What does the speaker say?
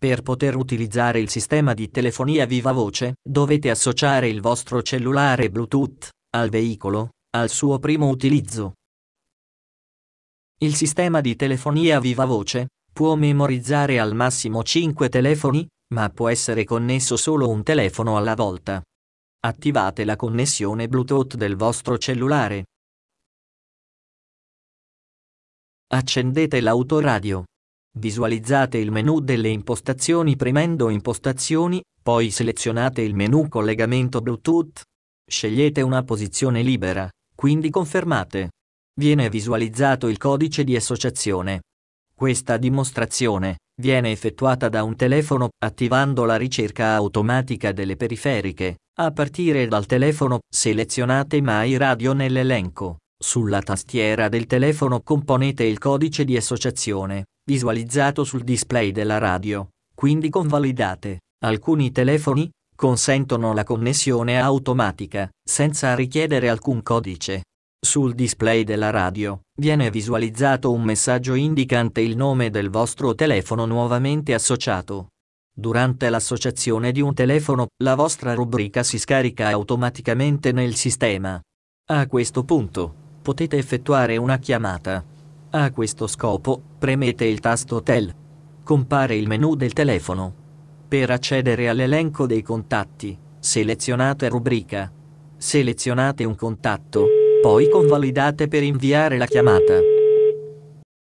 Per poter utilizzare il sistema di telefonia viva voce, dovete associare il vostro cellulare Bluetooth al veicolo al suo primo utilizzo. Il sistema di telefonia viva voce può memorizzare al massimo 5 telefoni, ma può essere connesso solo un telefono alla volta. Attivate la connessione Bluetooth del vostro cellulare. Accendete l'autoradio. Visualizzate il menu delle impostazioni premendo Impostazioni, poi selezionate il menu Collegamento Bluetooth. Scegliete una posizione libera, quindi confermate. Viene visualizzato il codice di associazione. Questa dimostrazione viene effettuata da un telefono attivando la ricerca automatica delle periferiche. A partire dal telefono selezionate My Radio nell'elenco. Sulla tastiera del telefono componete il codice di associazione visualizzato sul display della radio, quindi convalidate. Alcuni telefoni consentono la connessione automatica, senza richiedere alcun codice. Sul display della radio viene visualizzato un messaggio indicante il nome del vostro telefono nuovamente associato. Durante l'associazione di un telefono, la vostra rubrica si scarica automaticamente nel sistema. A questo punto, potete effettuare una chiamata. A questo scopo, premete il tasto TEL. Compare il menu del telefono. Per accedere all'elenco dei contatti, selezionate rubrica. Selezionate un contatto, poi convalidate per inviare la chiamata.